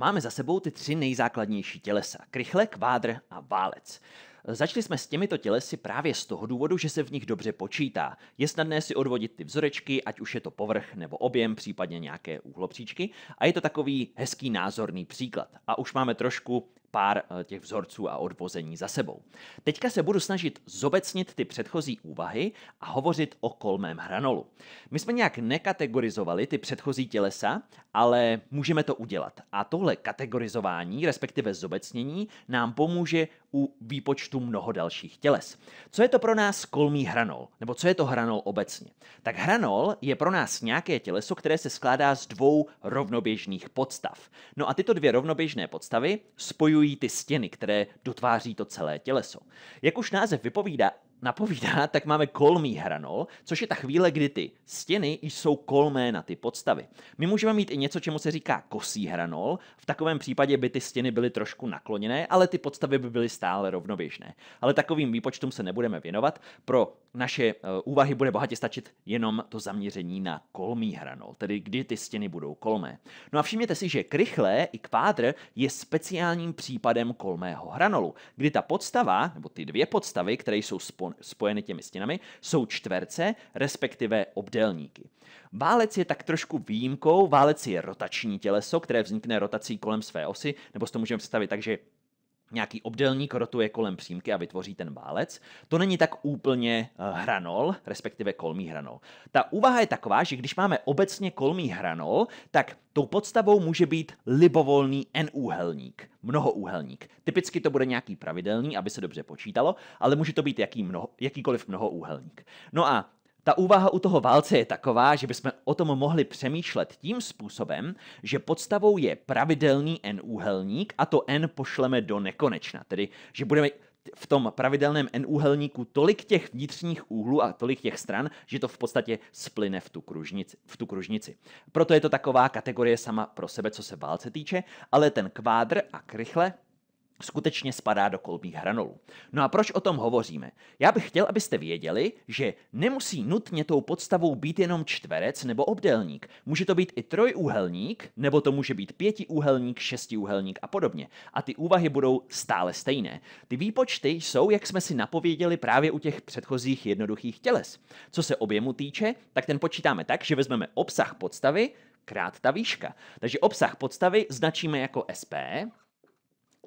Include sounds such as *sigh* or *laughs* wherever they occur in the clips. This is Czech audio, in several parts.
Máme za sebou ty tři nejzákladnější tělesa. Krychle, kvádr a válec. Začali jsme s těmito tělesy právě z toho důvodu, že se v nich dobře počítá. Je snadné si odvodit ty vzorečky, ať už je to povrch nebo objem, případně nějaké úhlopříčky. A je to takový hezký názorný příklad. A už máme trošku pár eh, těch vzorců a odvození za sebou. Teďka se budu snažit zobecnit ty předchozí úvahy a hovořit o kolmém hranolu. My jsme nějak nekategorizovali ty předchozí tělesa, ale můžeme to udělat. A tohle kategorizování, respektive zobecnění, nám pomůže u výpočtu mnoho dalších těles. Co je to pro nás kolmý hranol? Nebo co je to hranol obecně? Tak hranol je pro nás nějaké těleso, které se skládá z dvou rovnoběžných podstav. No a tyto dvě rovnoběžné podstavy spojují definují ty stěny, které dotváří to celé těleso. Jak už název vypovídá, napovídá, *laughs* tak máme kolmý hranol, což je ta chvíle, kdy ty stěny jsou kolmé na ty podstavy. My můžeme mít i něco, čemu se říká kosí hranol. V takovém případě by ty stěny byly trošku nakloněné, ale ty podstavy by byly stále rovnoběžné. Ale takovým výpočtům se nebudeme věnovat. Pro naše eh, úvahy bude bohatě stačit jenom to zaměření na kolmý hranol, tedy kdy ty stěny budou kolmé. No a všimněte si, že krychlé i kvádr je speciálním případem kolmého hranolu, kdy ta podstava, nebo ty dvě podstavy, které jsou spolu spojeny těmi stěnami, jsou čtverce, respektive obdélníky. Válec je tak trošku výjimkou, válec je rotační těleso, které vznikne rotací kolem své osy, nebo si to můžeme představit tak, že nějaký obdelník rotuje kolem přímky a vytvoří ten válec. To není tak úplně eh, hranol, respektive kolmý hranol. Ta úvaha je taková, že když máme obecně kolmý hranol, tak tou podstavou může být libovolný n-úhelník, mnohoúhelník. Typicky to bude nějaký pravidelný, aby se dobře počítalo, ale může to být jaký mnoho, jakýkoliv mnohoúhelník. No a ta úvaha u toho válce je taková, že bychom o tom mohli přemýšlet tím způsobem, že podstavou je pravidelný n úhelník a to n pošleme do nekonečna. Tedy, že budeme v tom pravidelném n úhelníku tolik těch vnitřních úhlů a tolik těch stran, že to v podstatě splyne v tu, kružnici, v tu kružnici. Proto je to taková kategorie sama pro sebe, co se válce týče, ale ten kvádr a krychle skutečně spadá do kolbých hranolů. No a proč o tom hovoříme? Já bych chtěl, abyste věděli, že nemusí nutně tou podstavou být jenom čtverec nebo obdélník. Může to být i trojúhelník, nebo to může být pětiúhelník, šestiúhelník a podobně. A ty úvahy budou stále stejné. Ty výpočty jsou, jak jsme si napověděli právě u těch předchozích jednoduchých těles. Co se objemu týče, tak ten počítáme tak, že vezmeme obsah podstavy krát ta výška. Takže obsah podstavy značíme jako SP,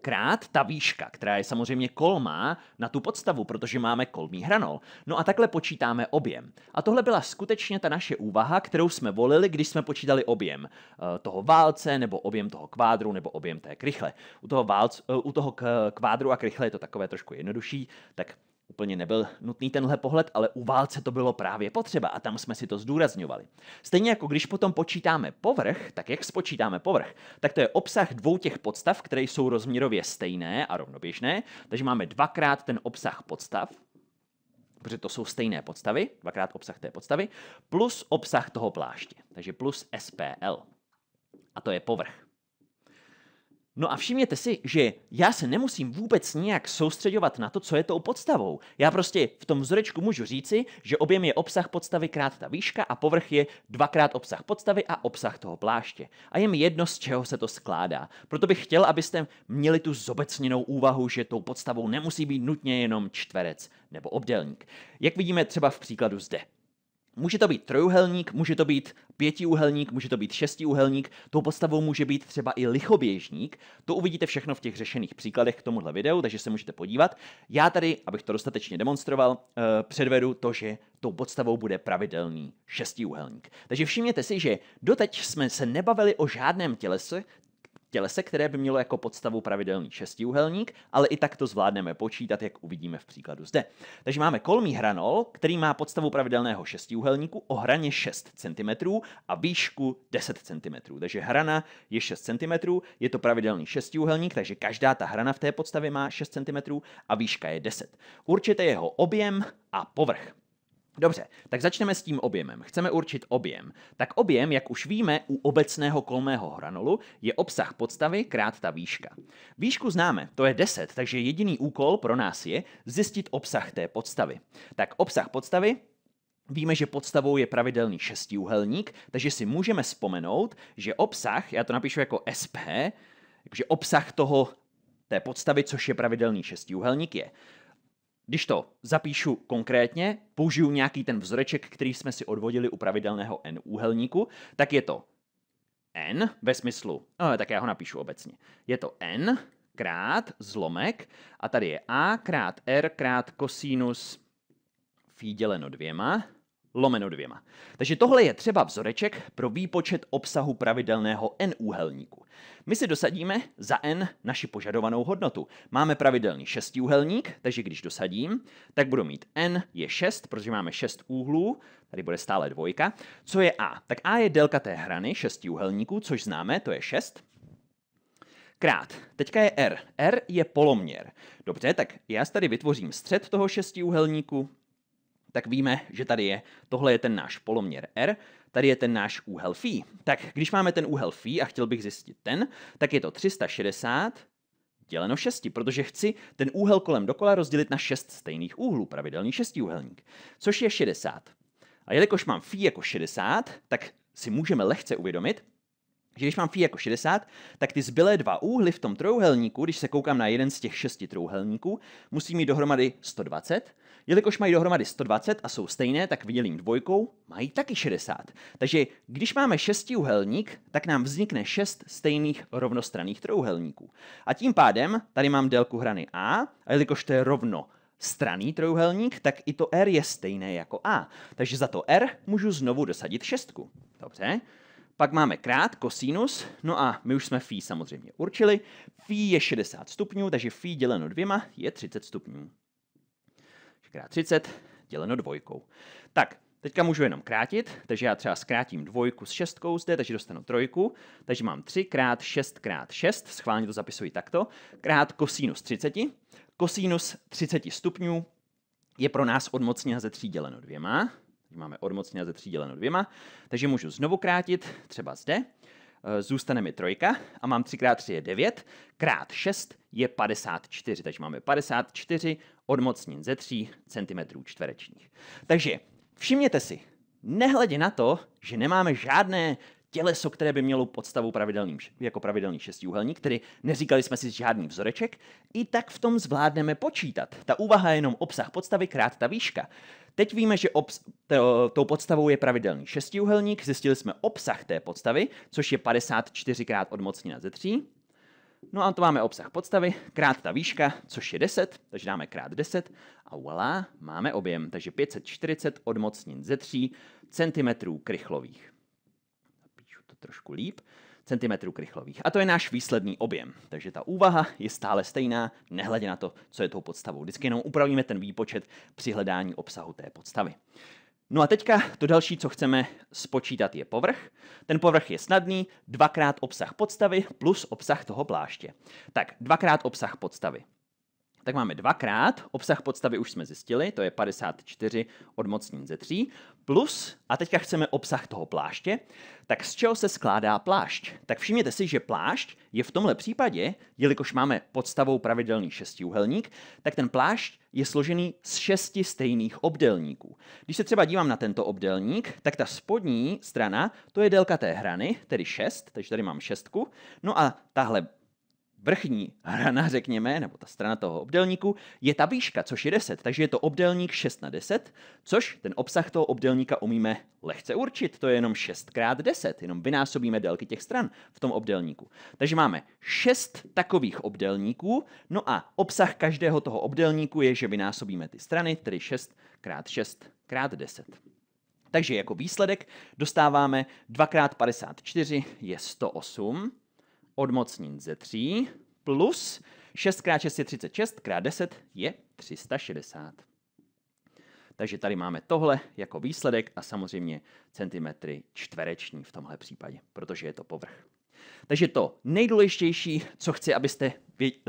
krát ta výška, která je samozřejmě kolmá na tu podstavu, protože máme kolmý hranol. No a takhle počítáme objem. A tohle byla skutečně ta naše úvaha, kterou jsme volili, když jsme počítali objem eh, toho válce, nebo objem toho kvádru, nebo objem té krychle. U toho, válc, eh, u toho kvádru a krychle je to takové trošku jednodušší, tak Úplně nebyl nutný tenhle pohled, ale u válce to bylo právě potřeba a tam jsme si to zdůrazňovali. Stejně jako když potom počítáme povrch, tak jak spočítáme povrch, tak to je obsah dvou těch podstav, které jsou rozměrově stejné a rovnoběžné, takže máme dvakrát ten obsah podstav, protože to jsou stejné podstavy, dvakrát obsah té podstavy, plus obsah toho pláště, takže plus SPL. A to je povrch. No a všimněte si, že já se nemusím vůbec nijak soustředovat na to, co je tou podstavou. Já prostě v tom vzorečku můžu říci, že objem je obsah podstavy krát ta výška a povrch je dvakrát obsah podstavy a obsah toho pláště. A je mi jedno, z čeho se to skládá. Proto bych chtěl, abyste měli tu zobecněnou úvahu, že tou podstavou nemusí být nutně jenom čtverec nebo obdélník, Jak vidíme třeba v příkladu zde. Může to být trojuhelník, může to být pětiúhelník, může to být šestiúhelník, tou postavou může být třeba i lichoběžník. To uvidíte všechno v těch řešených příkladech k tomuhle videu, takže se můžete podívat. Já tady, abych to dostatečně demonstroval, eh, předvedu to, že tou podstavou bude pravidelný šestiúhelník. Takže všimněte si, že doteď jsme se nebavili o žádném tělese, tělese, které by mělo jako podstavu pravidelný šestiúhelník, ale i tak to zvládneme počítat, jak uvidíme v příkladu zde. Takže máme kolmý hranol, který má podstavu pravidelného šestiúhelníku o hraně 6 cm a výšku 10 cm. Takže hrana je 6 cm, je to pravidelný šestiúhelník, takže každá ta hrana v té podstavě má 6 cm a výška je 10. Určete jeho objem a povrch. Dobře, tak začneme s tím objemem. Chceme určit objem. Tak objem, jak už víme, u obecného kolmého hranolu je obsah podstavy krát ta výška. Výšku známe, to je 10, takže jediný úkol pro nás je zjistit obsah té podstavy. Tak obsah podstavy Víme, že podstavou je pravidelný šestiúhelník, takže si můžeme vzpomenout, že obsah, já to napíšu jako SP, takže obsah toho té podstavy, což je pravidelný šestiúhelník, je když to zapíšu konkrétně, použiju nějaký ten vzoreček, který jsme si odvodili u pravidelného n úhelníku, tak je to n ve smyslu, no, tak já ho napíšu obecně, je to n krát zlomek a tady je a krát r krát kosinus phi děleno dvěma lomeno dvěma. Takže tohle je třeba vzoreček pro výpočet obsahu pravidelného n úhelníku. My si dosadíme za n naši požadovanou hodnotu. Máme pravidelný šestiúhelník, takže když dosadím, tak budu mít n je 6, protože máme 6 úhlů, tady bude stále dvojka. Co je a? Tak a je délka té hrany šestiúhelníku, což známe, to je 6 krát. Teďka je R. R je poloměr. Dobře, tak já tady vytvořím střed toho šestiúhelníku, tak víme, že tady je, tohle je ten náš poloměr R, tady je ten náš úhel φ. Tak když máme ten úhel φ a chtěl bych zjistit ten, tak je to 360 děleno 6, protože chci ten úhel kolem dokola rozdělit na 6 stejných úhlů, pravidelný šestiúhelník, což je 60. A jelikož mám φ jako 60, tak si můžeme lehce uvědomit, že když mám phi jako 60, tak ty zbylé dva úhly v tom trouhelníku, když se koukám na jeden z těch šesti trouhelníků, musí mít dohromady 120. Jelikož mají dohromady 120 a jsou stejné, tak vydělím dvojkou, mají taky 60. Takže když máme šestiúhelník, tak nám vznikne šest stejných rovnostranných trouhelníků. A tím pádem tady mám délku hrany A, a jelikož to je rovno straný trojuhelník, tak i to R je stejné jako A. Takže za to R můžu znovu dosadit šestku. Dobře, pak máme krát, kosinus, no a my už jsme φ samozřejmě určili. Φ je 60 stupňů, takže φ děleno dvěma je 30 stupňů. Krát 30 děleno dvojkou. Tak, teďka můžu jenom krátit, takže já třeba zkrátím dvojku s šestkou zde, takže dostanu trojku, takže mám 3 krát 6 krát 6, schválně to zapisuji takto, krát kosinus 30, kosinus 30 stupňů je pro nás odmocněna ze 3 děleno dvěma, máme odmocněné ze tří děleno dvěma, takže můžu znovu krátit, třeba zde, eh, zůstane mi trojka a mám 3x3 je 9, krát 6 je 54, takže máme 54 odmocnin ze 3 cm čtverečních. Takže všimněte si, nehledě na to, že nemáme žádné těleso, které by mělo podstavu pravidelný, jako pravidelný šestiúhelník, tedy neříkali jsme si žádný vzoreček, i tak v tom zvládneme počítat. Ta úvaha je jenom obsah podstavy krát ta výška. Teď víme, že obs- to, tou podstavou je pravidelný šestiúhelník, zjistili jsme obsah té podstavy, což je 54 krát odmocnina ze 3. No a to máme obsah podstavy, krát ta výška, což je 10, takže dáme krát 10 a voilà, máme objem, takže 540 odmocnin ze 3 centimetrů krychlových trošku líp, centimetrů krychlových. A to je náš výsledný objem. Takže ta úvaha je stále stejná, nehledě na to, co je tou podstavou. Vždycky jenom upravíme ten výpočet při hledání obsahu té podstavy. No a teďka to další, co chceme spočítat, je povrch. Ten povrch je snadný, dvakrát obsah podstavy plus obsah toho pláště. Tak, dvakrát obsah podstavy tak máme dvakrát, obsah podstavy už jsme zjistili, to je 54 odmocněn ze 3, plus, a teďka chceme obsah toho pláště, tak z čeho se skládá plášť? Tak všimněte si, že plášť je v tomhle případě, jelikož máme podstavou pravidelný šestiúhelník, tak ten plášť je složený z šesti stejných obdélníků. Když se třeba dívám na tento obdélník, tak ta spodní strana, to je délka té hrany, tedy 6, takže tady mám šestku, no a tahle vrchní hrana, řekněme, nebo ta strana toho obdelníku, je ta výška, což je 10, takže je to obdelník 6 na 10, což ten obsah toho obdelníka umíme lehce určit, to je jenom 6 x 10, jenom vynásobíme délky těch stran v tom obdelníku. Takže máme 6 takových obdelníků, no a obsah každého toho obdelníku je, že vynásobíme ty strany, tedy 6 x 6 x 10. Takže jako výsledek dostáváme 2 x 54 je 108, odmocnit ze 3 plus 6x6 je 36, x10 je 360. Takže tady máme tohle jako výsledek a samozřejmě centimetry čtvereční v tomhle případě, protože je to povrch. Takže to nejdůležitější, co chci, abyste, vě, uh,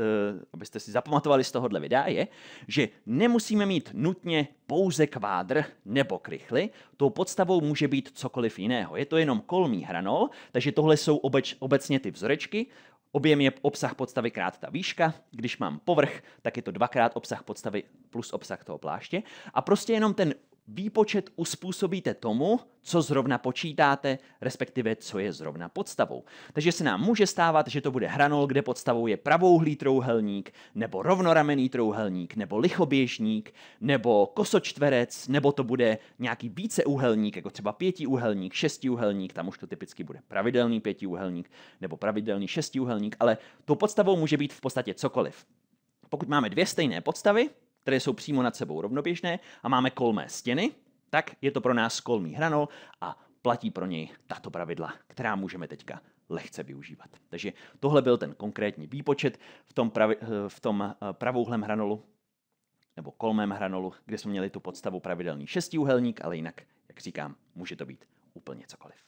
abyste si zapamatovali z tohohle videa, je, že nemusíme mít nutně pouze kvádr nebo krychly. Tou podstavou může být cokoliv jiného. Je to jenom kolmý hranol, takže tohle jsou obeč, obecně ty vzorečky. Objem je obsah podstavy krát ta výška. Když mám povrch, tak je to dvakrát obsah podstavy plus obsah toho pláště. A prostě jenom ten výpočet uspůsobíte tomu, co zrovna počítáte, respektive co je zrovna podstavou. Takže se nám může stávat, že to bude hranol, kde podstavou je pravouhlý trouhelník, nebo rovnoramený trouhelník, nebo lichoběžník, nebo kosočtverec, nebo to bude nějaký víceúhelník, jako třeba pětiúhelník, šestiúhelník, tam už to typicky bude pravidelný pětiúhelník, nebo pravidelný šestiúhelník, ale tou podstavou může být v podstatě cokoliv. Pokud máme dvě stejné podstavy, které jsou přímo nad sebou rovnoběžné a máme kolmé stěny, tak je to pro nás kolmý hranol a platí pro něj tato pravidla, která můžeme teďka lehce využívat. Takže tohle byl ten konkrétní výpočet v tom, pravi, eh, v tom eh, pravouhlém hranolu nebo kolmém hranolu, kde jsme měli tu podstavu pravidelný šestiúhelník, ale jinak, jak říkám, může to být úplně cokoliv.